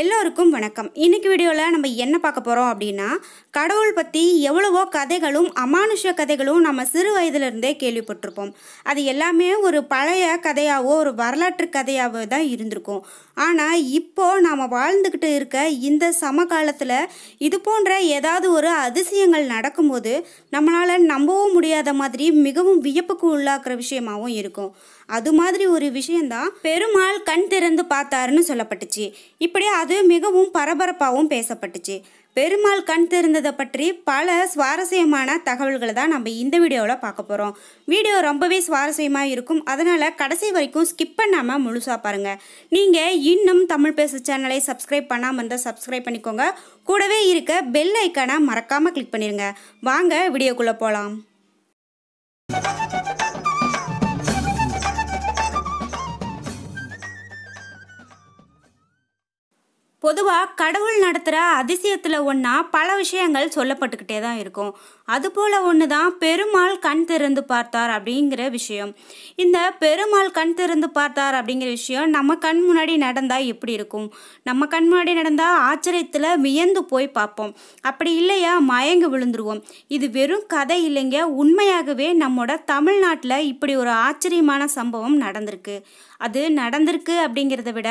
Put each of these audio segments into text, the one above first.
எல்லோருக்கும் வணக்கம் இன்றைக்கி வீடியோவில் நம்ம என்ன பார்க்க போகிறோம் அப்படின்னா கடவுள் பற்றி எவ்வளவோ கதைகளும் அமானுஷ கதைகளும் நம்ம சிறு வயதிலிருந்தே கேள்விப்பட்டிருப்போம் அது எல்லாமே ஒரு பழைய கதையாகவோ ஒரு வரலாற்று கதையாகவோ தான் இருந்திருக்கும் ஆனால் இப்போது நாம் வாழ்ந்துக்கிட்டு இருக்க இந்த சமகாலத்தில் இது போன்ற ஏதாவது ஒரு அதிசயங்கள் நடக்கும்போது நம்மளால் நம்பவும் முடியாத மாதிரி மிகவும் வியப்புக்கு உள்ளாக்குற விஷயமாகவும் இருக்கும் அது மாதிரி ஒரு விஷயந்தான் பெருமாள் கண் திறந்து பார்த்தாருன்னு சொல்லப்பட்டுச்சு இப்படி அது மிகவும் பரபரப்பாகவும் பேசப்பட்டுச்சு பெருமாள் கண் திறந்ததை பற்றி பல சுவாரஸ்யமான தகவல்களை தான் நம்ம இந்த வீடியோவில் பார்க்க போகிறோம் வீடியோ ரொம்பவே சுவாரஸ்யமாக இருக்கும் அதனால் கடைசி வரைக்கும் ஸ்கிப் பண்ணாமல் முழுசாக பாருங்கள் நீங்கள் இன்னும் தமிழ் பேச சேனலை சப்ஸ்கிரைப் பண்ணாமல் இருந்தால் சப்ஸ்கிரைப் பண்ணிக்கோங்க கூடவே இருக்க பெல் ஐக்கானை மறக்காமல் கிளிக் பண்ணிடுங்க வாங்க வீடியோக்குள்ளே போகலாம் பொதுவாக கடவுள் நடத்துகிற அதிசயத்தில் ஒன்றா பல விஷயங்கள் சொல்லப்பட்டுக்கிட்டே தான் இருக்கும் அதுபோல் ஒன்று தான் பெருமாள் கண் திறந்து பார்த்தார் அப்படிங்கிற விஷயம் இந்த பெருமாள் கண் திறந்து பார்த்தார் அப்படிங்கிற விஷயம் நம்ம கண் முன்னாடி நடந்தால் எப்படி இருக்கும் நம்ம கண் முன்னாடி நடந்தால் ஆச்சரியத்தில் வியந்து போய் பார்ப்போம் அப்படி இல்லையா மயங்க விழுந்துருவோம் இது வெறும் கதை இல்லைங்க உண்மையாகவே நம்மோட தமிழ்நாட்டில் இப்படி ஒரு ஆச்சரியமான சம்பவம் நடந்திருக்கு அது நடந்திருக்கு அப்படிங்கிறத விட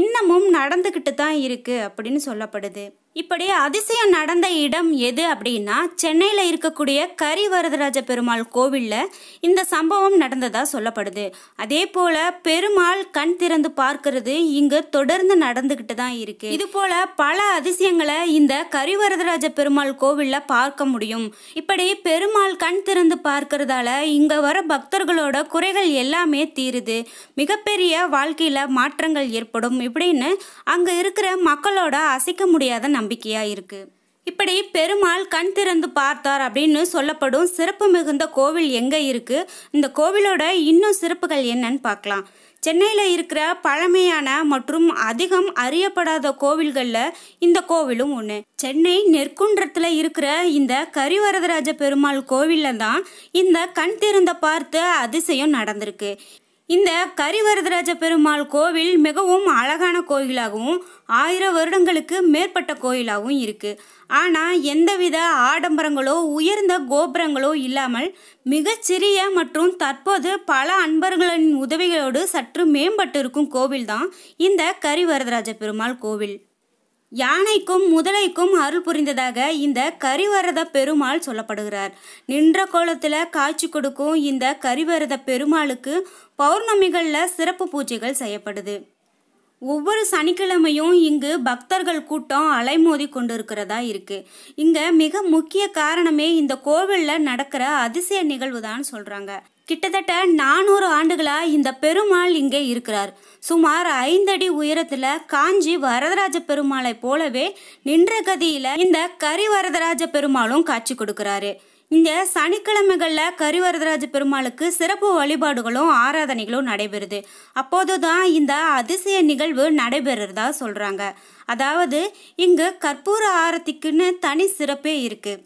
இன்னமும் நடந்துக்கிட்டு தான் இருக்குது அப்படின்னு சொல்லப்படுது இப்படி அதிசயம் நடந்த இடம் எது அப்படின்னா சென்னையில் இருக்கக்கூடிய கரி வரதராஜ பெருமாள் கோவிலில் இந்த சம்பவம் நடந்ததாக சொல்லப்படுது அதே போல் பெருமாள் கண் திறந்து பார்க்கறது இங்கு தொடர்ந்து நடந்துக்கிட்டு தான் இருக்குது இது போல் பல அதிசயங்களை இந்த கரிவரதராஜ பெருமாள் கோவிலில் பார்க்க முடியும் இப்படி பெருமாள் கண் திறந்து பார்க்கறதால இங்கே வர பக்தர்களோட குறைகள் எல்லாமே தீருது மிகப்பெரிய வாழ்க்கையில் மாற்றங்கள் ஏற்படும் இப்படின்னு அங்கே இருக்கிற மக்களோட அசைக்க முடியாத நம்ம நம்பிக்கையாக இருக்குது இப்படி பெருமாள் கண் திறந்து பார்த்தார் அப்படின்னு சொல்லப்படும் சிறப்பு மிகுந்த கோவில் எங்கே இருக்குது இந்த கோவிலோட இன்னும் சிறப்புகள் என்னன்னு பார்க்கலாம் சென்னையில் இருக்கிற பழமையான மற்றும் அதிகம் அறியப்படாத கோவில்களில் இந்த கோவிலும் ஒன்று சென்னை நெற்குன்றத்தில் இருக்கிற இந்த கரிவரதராஜ பெருமாள் கோவிலில் தான் இந்த கண் திறந்த பார்த்து அதிசயம் நடந்திருக்கு இந்த கரிவரதராஜ பெருமாள் கோவில் மிகவும் அழகான கோயிலாகவும் ஆயிரம் வருடங்களுக்கு மேற்பட்ட கோயிலாகவும் இருக்குது ஆனால் எந்தவித ஆடம்பரங்களோ உயர்ந்த கோபுரங்களோ இல்லாமல் மிகச்சிறிய மற்றும் தற்போது பல அன்பர்களின் உதவிகளோடு சற்று மேம்பட்டு இருக்கும் கோவில்தான் இந்த கரிவரதராஜ பெருமாள் கோவில் யானைக்கும் முதலைக்கும் அருள் புரிந்ததாக இந்த கரிவரத பெருமாள் சொல்லப்படுகிறார் நின்ற கோலத்தில் காட்சி கொடுக்கும் இந்த கரிவரத பெருமாளுக்கு பௌர்ணமிகளில் சிறப்பு பூஜைகள் செய்யப்படுது ஒவ்வொரு சனிக்கிழமையும் இங்கு பக்தர்கள் கூட்டம் அலைமோதி கொண்டிருக்கிறதா இருக்கு இங்க மிக முக்கிய காரணமே இந்த கோவிலில் நடக்கிற அதிசய நிகழ்வு தான் சொல்றாங்க கிட்டத்தட்ட நானூறு ஆண்டுகளாக இந்த பெருமாள் இங்கே இருக்கிறார் சுமார் ஐந்தடி உயரத்தில் காஞ்சி வரதராஜ பெருமாளை போலவே நின்ற கதியில் இந்த கரிவரதராஜ பெருமாளும் காட்சி கொடுக்கிறாரு இந்த சனிக்கிழமைகளில் கரிவரதராஜ பெருமாளுக்கு சிறப்பு வழிபாடுகளும் ஆராதனைகளும் நடைபெறுது அப்போது தான் இந்த அதிசய நிகழ்வு நடைபெறுறதா சொல்கிறாங்க அதாவது இங்கு கற்பூர ஆரத்திக்குன்னு தனி சிறப்பே இருக்குது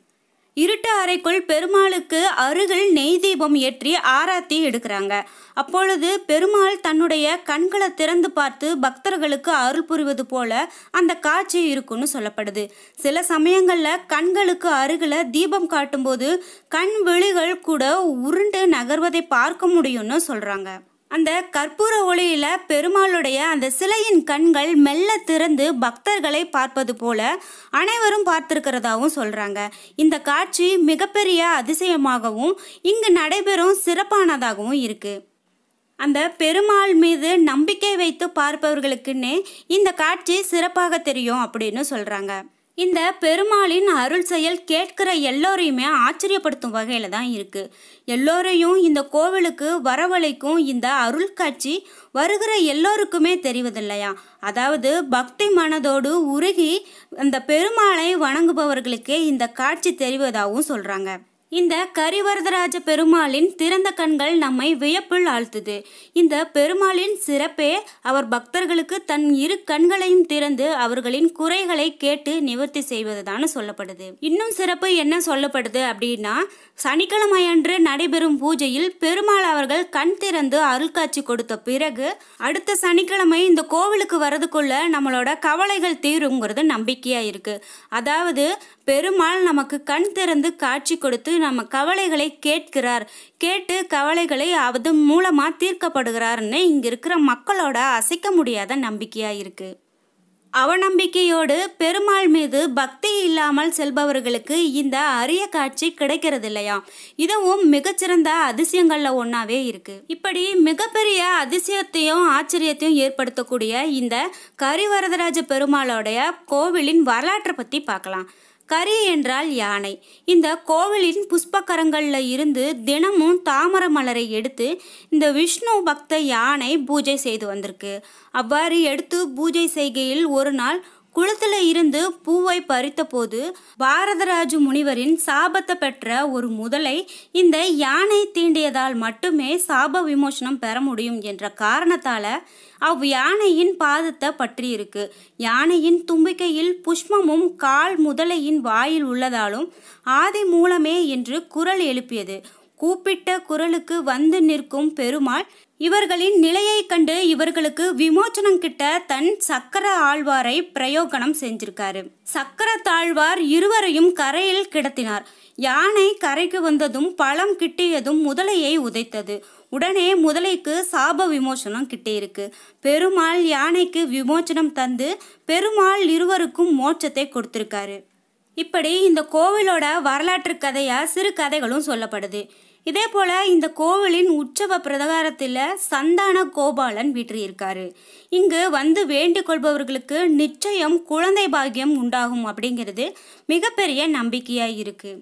இருட்டு அறைக்குள் பெருமாளுக்கு அருகில் நெய் தீபம் ஏற்றி ஆராத்தி எடுக்கிறாங்க அப்பொழுது பெருமாள் தன்னுடைய கண்களை திறந்து பார்த்து பக்தர்களுக்கு அருள் புரிவது போல அந்த காட்சி இருக்கும்னு சொல்லப்படுது சில சமயங்களில் கண்களுக்கு அருகில் தீபம் காட்டும்போது கண் விழிகள் கூட உருண்டு நகர்வதை பார்க்க முடியும்னு சொல்கிறாங்க அந்த கற்பூர ஒளியில பெருமாளுடைய அந்த சிலையின் கண்கள் மெல்ல திறந்து பக்தர்களை பார்ப்பது போல அனைவரும் பார்த்திருக்கிறதாவும் சொல்றாங்க இந்த காட்சி மிகப்பெரிய அதிசயமாகவும் இங்கு நடைபெறும் சிறப்பானதாகவும் இருக்கு அந்த பெருமாள் மீது நம்பிக்கை வைத்து பார்ப்பவர்களுக்குன்னே இந்த காட்சி சிறப்பாக தெரியும் அப்படின்னு சொல்றாங்க இந்த பெருமாளின் அருள் செயல் கேட்கிற எல்லோரையுமே ஆச்சரியப்படுத்தும் வகையில் தான் இருக்குது எல்லோரையும் இந்த கோவிலுக்கு வரவழைக்கும் இந்த அருள் காட்சி வருகிற எல்லோருக்குமே தெரிவதில்லையா அதாவது பக்தி மனதோடு உருகி அந்த பெருமாளை வணங்குபவர்களுக்கே இந்த காட்சி தெரிவதாகவும் சொல்கிறாங்க இந்த கரிவரதராஜ பெருமாளின் திறந்த கண்கள் நம்மை வியப்பில் ஆழ்த்துது இந்த பெருமாளின் சிறப்பே அவர் பக்தர்களுக்கு தன் இரு கண்களையும் திறந்து அவர்களின் குறைகளை கேட்டு நிவர்த்தி செய்வதுதான் சொல்லப்படுது இன்னும் சிறப்பு என்ன சொல்லப்படுது அப்படின்னா சனிக்கிழமை அன்று நடைபெறும் பூஜையில் பெருமாள் அவர்கள் கண் திறந்து அருள்காட்சி கொடுத்த பிறகு அடுத்த சனிக்கிழமை இந்த கோவிலுக்கு வரதுக்குள்ள நம்மளோட கவலைகள் தீருங்கிறது நம்பிக்கையாக இருக்குது அதாவது பெருமாள் நமக்கு கண் திறந்து காட்சி கொடுத்து நம்ம கவலைகளை கேட்கிறார் கேட்டு கவலைகளை அது மூலமாக தீர்க்கப்படுகிறாருன்னு இங்கே இருக்கிற மக்களோட அசைக்க முடியாத நம்பிக்கையாக இருக்கு அவநம்பிக்கையோடு பெருமாள் மீது பக்தி இல்லாமல் செல்பவர்களுக்கு இந்த அரிய காட்சி கிடைக்கிறது இல்லையா இதுவும் மிகச்சிறந்த அதிசயங்களில் ஒன்றாவே இருக்குது இப்படி மிகப்பெரிய அதிசயத்தையும் ஆச்சரியத்தையும் ஏற்படுத்தக்கூடிய இந்த கரிவரதராஜ பெருமாளோடைய கோவிலின் வரலாற்றை பற்றி பார்க்கலாம் கரி என்றால் யானை இந்த கோவிலின் புஷ்பக்கரங்களில் இருந்து தினமும் தாமர மலரை எடுத்து இந்த விஷ்ணு பக்த யானை பூஜை செய்து வந்திருக்கு அவ்வாறு எடுத்து பூஜை செய்கையில் ஒரு நாள் குளத்தில் இருந்து பூவை பறித்தபோது பாரதராஜு முனிவரின் சாபத்தை பெற்ற ஒரு முதலை இந்த யானை தீண்டியதால் மட்டுமே சாப விமோசனம் பெற முடியும் என்ற காரணத்தால் அவ் யானையின் பாதத்தை பற்றியிருக்கு யானையின் தும்பிக்கையில் புஷ்பமும் கால் முதலையின் வாயில் உள்ளதாலும் ஆதி மூலமே என்று குரல் எழுப்பியது கூப்பிட்ட குரலுக்கு வந்து நிற்கும் பெருமாள் இவர்களின் நிலையை கண்டு இவர்களுக்கு விமோச்சனம் கிட்ட தன் சக்கர ஆழ்வாரை பிரயோகனம் செஞ்சிருக்காரு சக்கர தாழ்வார் இருவரையும் கரையில் கிடத்தினார் யானை கரைக்கு வந்ததும் பழம் கிட்டியதும் முதலையை உதைத்தது உடனே முதலைக்கு சாப விமோசனம் கிட்டே இருக்கு பெருமாள் யானைக்கு விமோச்சனம் தந்து பெருமாள் இருவருக்கும் மோட்சத்தை கொடுத்திருக்காரு இப்படி இந்த கோவிலோட வரலாற்று கதையாக சிறு கதைகளும் சொல்லப்படுது இதே போல் இந்த கோவிலின் உற்சவ பிரகாரத்தில் சந்தான கோபாலன் வீற்றியிருக்காரு இங்கு வந்து வேண்டிக் கொள்பவர்களுக்கு நிச்சயம் குழந்தை பாக்கியம் உண்டாகும் அப்படிங்கிறது மிகப்பெரிய நம்பிக்கையாக இருக்குது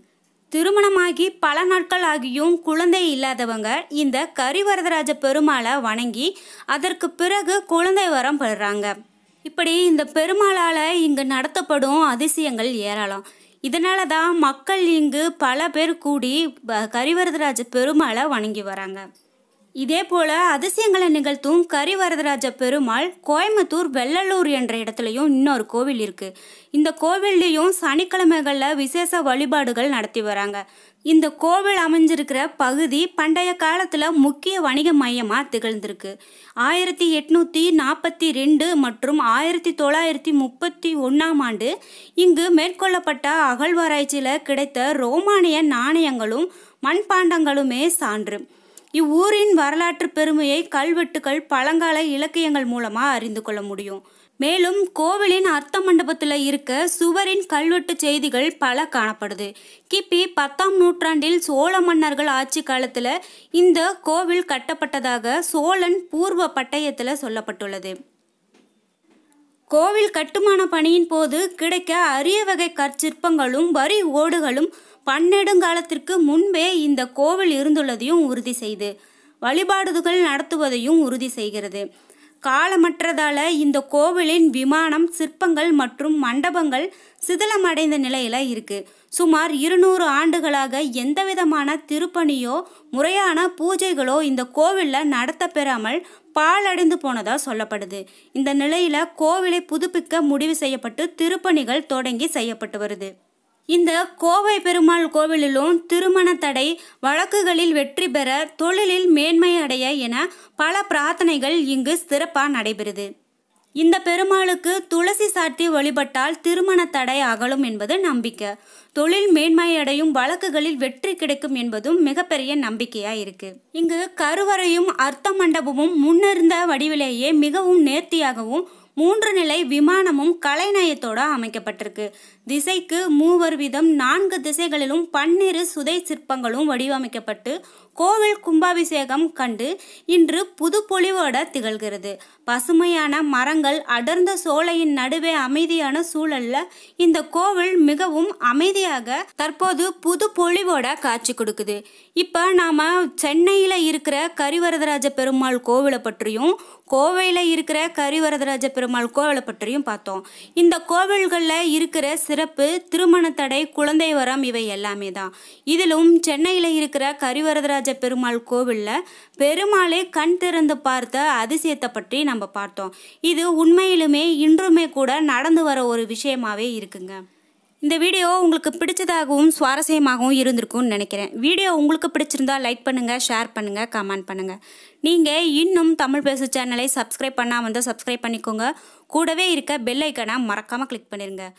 திருமணமாகி பல நாட்கள் ஆகியும் குழந்தை இல்லாதவங்க இந்த கரிவரதராஜ பெருமாளை வணங்கி அதற்கு பிறகு குழந்தை வரம் பெறுறாங்க இப்படி இந்த பெருமாளால் இங்கு நடத்தப்படும் அதிசயங்கள் ஏராளம் இதனால தான் மக்கள் இங்கு பல பேர் கூடி கரிவரதராஜ பெருமாளை வணங்கி வராங்க இதே போல அதிசயங்களை நிகழ்த்தும் கரிவரதராஜ பெருமாள் கோயம்புத்தூர் வெள்ளலூர் என்ற இடத்துலையும் இன்னொரு கோவில் இருக்குது இந்த கோவில்லையும் சனிக்கிழமைகளில் விசேஷ வழிபாடுகள் நடத்தி வராங்க இந்த கோவில் அமைஞ்சிருக்கிற பகுதி பண்டைய காலத்தில் முக்கிய வணிக மையமாக திகழ்ந்திருக்கு ஆயிரத்தி எட்நூற்றி நாற்பத்தி ரெண்டு மற்றும் ஆயிரத்தி தொள்ளாயிரத்தி முப்பத்தி ஒன்றாம் ஆண்டு இங்கு மேற்கொள்ளப்பட்ட அகழ்வாராய்ச்சியில் கிடைத்த ரோமானிய நாணயங்களும் மண்பாண்டங்களுமே சான்று இவ்வூரின் வரலாற்று பெருமையை கல்வெட்டுகள் பழங்கால இலக்கியங்கள் மூலமாக அறிந்து கொள்ள முடியும் மேலும் கோவிலின் அர்த்த மண்டபத்தில் இருக்க சுவரின் கல்வெட்டு செய்திகள் பல காணப்படுது கிபி பத்தாம் நூற்றாண்டில் சோழ மன்னர்கள் ஆட்சி காலத்தில் இந்த கோவில் கட்டப்பட்டதாக சோழன் பூர்வ பட்டயத்தில் சொல்லப்பட்டுள்ளது கோவில் கட்டுமான பணியின் போது கிடைக்க அரிய வகை கற்சிற்பங்களும் வரி ஓடுகளும் பன்னெடுங்காலத்திற்கு முன்பே இந்த கோவில் இருந்துள்ளதையும் உறுதி செய்து வழிபாடுகள் நடத்துவதையும் உறுதி செய்கிறது காலமற்றதால இந்த கோவிலின் விமானம் சிற்பங்கள் மற்றும் மண்டபங்கள் சிதிலமடைந்த நிலையில இருக்கு சுமார் இருநூறு ஆண்டுகளாக எந்தவிதமான திருப்பணியோ முறையான பூஜைகளோ இந்த கோவிலில் நடத்த பெறாமல் பாலடைந்து போனதா சொல்லப்படுது இந்த நிலையில கோவிலை புதுப்பிக்க முடிவு செய்யப்பட்டு திருப்பணிகள் தொடங்கி செய்யப்பட்டு வருது இந்த கோவை பெருமாள் கோவிலிலும் திருமண தடை வழக்குகளில் வெற்றி பெற தொழிலில் மேன்மை அடைய என பல பிரார்த்தனைகள் இங்கு சிறப்பாக நடைபெறுது இந்த பெருமாளுக்கு துளசி சாத்தி வழிபட்டால் திருமண தடை அகலும் என்பது நம்பிக்கை தொழில் மேன்மையடையும் வழக்குகளில் வெற்றி கிடைக்கும் என்பதும் மிகப்பெரிய நம்பிக்கையா இருக்கு இங்கு கருவறையும் அர்த்த மண்டபமும் முன்னிருந்த வடிவிலேயே மிகவும் நேர்த்தியாகவும் மூன்று நிலை விமானமும் கலைநயத்தோட அமைக்கப்பட்டிருக்கு திசைக்கு மூவர் வீதம் நான்கு திசைகளிலும் பன்னிரு சுதை சிற்பங்களும் வடிவமைக்கப்பட்டு கோவில் கும்பாபிஷேகம் கண்டு இன்று புதுப்பொலிவோட திகழ்கிறது பசுமையான மரங்கள் அடர்ந்த சோலையின் நடுவே அமைதியான சூழல்ல இந்த கோவில் மிகவும் அமைதியாக தற்போது புது காட்சி கொடுக்குது இப்போ நாம் சென்னையில் இருக்கிற கரிவரதராஜ பெருமாள் கோவிலை பற்றியும் கோவையில் இருக்கிற கரிவரதராஜ பெருமாள் கோவிலை பற்றியும் பார்த்தோம் இந்த கோவில்களில் இருக்கிற சிறப்பு திருமண தடை குழந்தை வரம் இவை எல்லாமே தான் இதிலும் சென்னையில் இருக்கிற கரிவரதராஜ பெருமாள் கோவிலில் பெருமாளே கண் திறந்து பார்த்த அதிசயத்தை பற்றி நம்ம பார்த்தோம் இது உண்மையிலுமே இன்றுமே கூட நடந்து வர ஒரு விஷயமாகவே இருக்குங்க இந்த வீடியோ உங்களுக்கு பிடிச்சதாகவும் சுவாரஸ்யமாகவும் இருந்திருக்கும்னு நினைக்கிறேன் வீடியோ உங்களுக்கு பிடிச்சிருந்தா லைக் பண்ணுங்கள் ஷேர் பண்ணுங்கள் கமெண்ட் பண்ணுங்கள் நீங்கள் இன்னும் தமிழ் பேசு சேனலை சப்ஸ்கிரைப் பண்ணால் வந்து சப்ஸ்கிரைப் பண்ணிக்கோங்க கூடவே இருக்க பெல் ஐக்கனை மறக்காமல் கிளிக் பண்ணிடுங்க